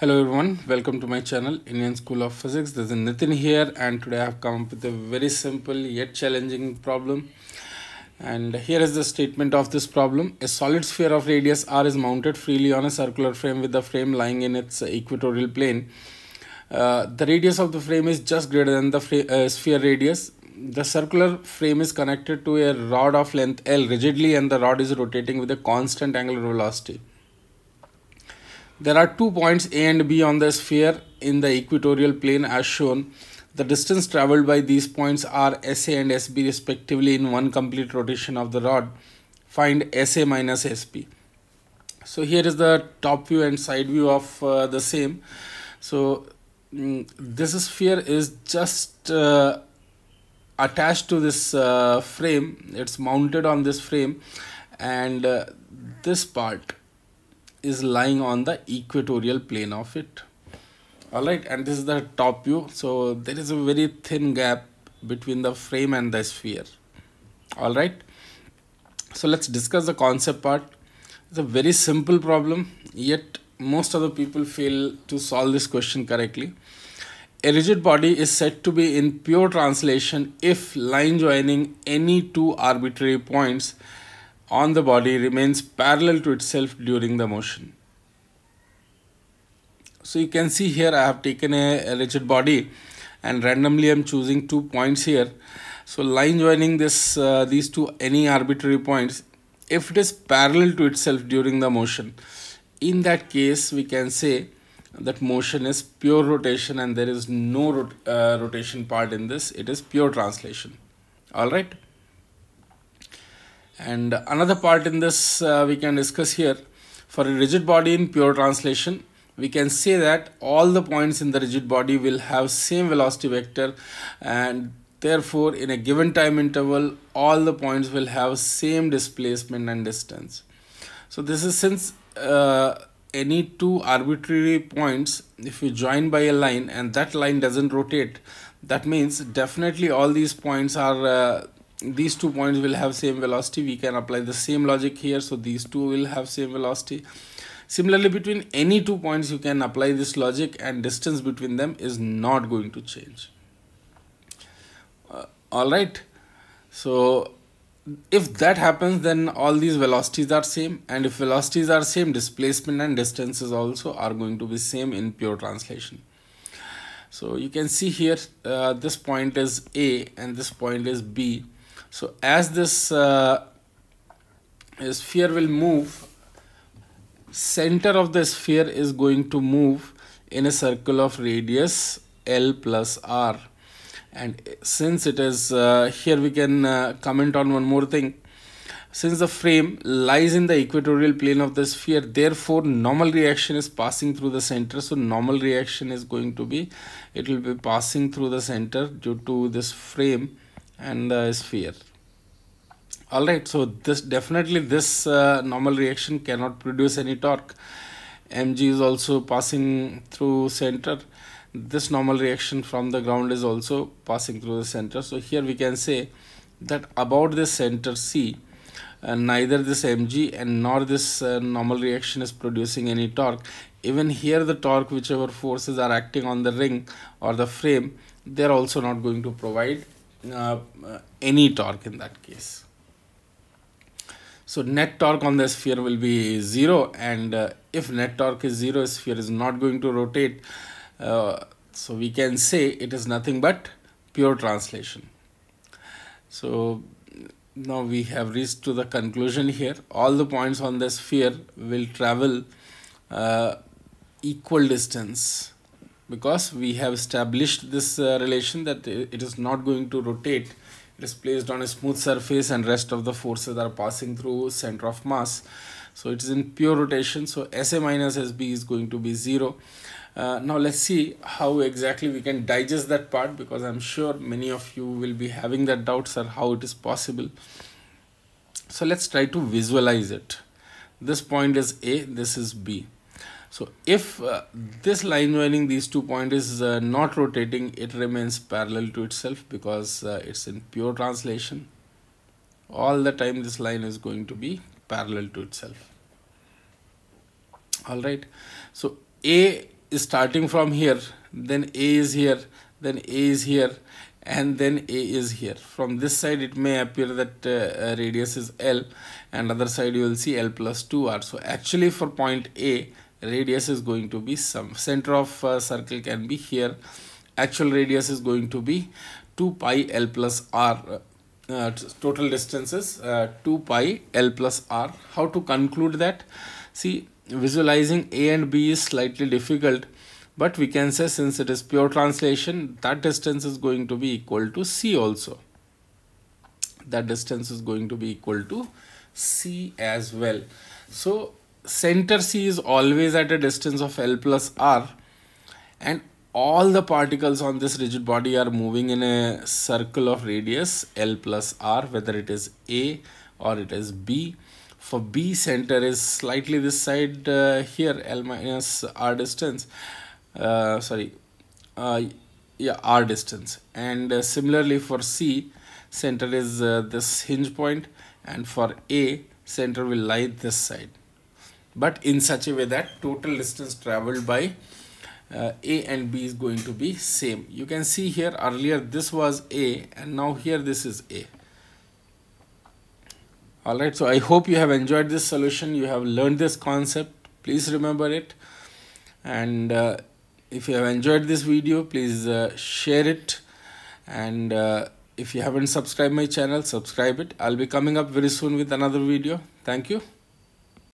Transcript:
Hello everyone, welcome to my channel Indian School of Physics. This is Nitin here and today I have come up with a very simple yet challenging problem. And here is the statement of this problem. A solid sphere of radius r is mounted freely on a circular frame with the frame lying in its equatorial plane. Uh, the radius of the frame is just greater than the uh, sphere radius. The circular frame is connected to a rod of length L rigidly and the rod is rotating with a constant angular velocity there are two points A and B on the sphere in the equatorial plane as shown. The distance travelled by these points are SA and SB respectively in one complete rotation of the rod. Find SA minus SP. So here is the top view and side view of uh, the same. So mm, this sphere is just uh, attached to this uh, frame. It's mounted on this frame and uh, this part is lying on the equatorial plane of it all right and this is the top view so there is a very thin gap between the frame and the sphere all right so let's discuss the concept part it's a very simple problem yet most of the people fail to solve this question correctly a rigid body is said to be in pure translation if line joining any two arbitrary points on the body remains parallel to itself during the motion. So you can see here I have taken a, a rigid body and randomly I'm choosing two points here. So line joining this uh, these two any arbitrary points if it is parallel to itself during the motion in that case we can say that motion is pure rotation and there is no rot uh, rotation part in this it is pure translation all right and another part in this uh, we can discuss here. For a rigid body in pure translation, we can say that all the points in the rigid body will have same velocity vector and therefore in a given time interval all the points will have same displacement and distance. So this is since uh, any two arbitrary points if we join by a line and that line doesn't rotate that means definitely all these points are uh, these two points will have same velocity we can apply the same logic here so these two will have same velocity similarly between any two points you can apply this logic and distance between them is not going to change uh, all right so if that happens then all these velocities are same and if velocities are same displacement and distances also are going to be same in pure translation so you can see here uh, this point is a and this point is b so as this uh, sphere will move, center of the sphere is going to move in a circle of radius L plus R. And since it is, uh, here we can uh, comment on one more thing. Since the frame lies in the equatorial plane of the sphere, therefore normal reaction is passing through the center. So normal reaction is going to be, it will be passing through the center due to this frame and the uh, sphere all right so this definitely this uh, normal reaction cannot produce any torque mg is also passing through center this normal reaction from the ground is also passing through the center so here we can say that about this center c uh, neither this mg and nor this uh, normal reaction is producing any torque even here the torque whichever forces are acting on the ring or the frame they're also not going to provide uh, any torque in that case. So net torque on the sphere will be 0 and uh, if net torque is 0, sphere is not going to rotate. Uh, so we can say it is nothing but pure translation. So now we have reached to the conclusion here. All the points on the sphere will travel uh, equal distance because we have established this uh, relation that it is not going to rotate it is placed on a smooth surface and rest of the forces are passing through center of mass so it is in pure rotation so sa minus sb is going to be zero uh, now let's see how exactly we can digest that part because i'm sure many of you will be having that doubts or how it is possible so let's try to visualize it this point is a this is b so if uh, this line joining these two points is uh, not rotating, it remains parallel to itself because uh, it's in pure translation. All the time this line is going to be parallel to itself. Alright, so A is starting from here, then A is here, then A is here and then A is here. From this side it may appear that uh, uh radius is L and other side you will see L plus 2R. So actually for point A radius is going to be some center of uh, circle can be here actual radius is going to be 2 pi l plus r uh, uh total distance is uh, 2 pi l plus r how to conclude that see visualizing a and b is slightly difficult but we can say since it is pure translation that distance is going to be equal to c also that distance is going to be equal to c as well so center C is always at a distance of L plus R and all the particles on this rigid body are moving in a circle of radius L plus R whether it is A or it is B. For B center is slightly this side uh, here L minus R distance uh, sorry uh, yeah R distance and uh, similarly for C center is uh, this hinge point and for A center will lie this side but in such a way that total distance traveled by uh, A and B is going to be same. You can see here earlier this was A and now here this is A. Alright, so I hope you have enjoyed this solution. You have learned this concept. Please remember it. And uh, if you have enjoyed this video, please uh, share it. And uh, if you haven't subscribed my channel, subscribe it. I'll be coming up very soon with another video. Thank you.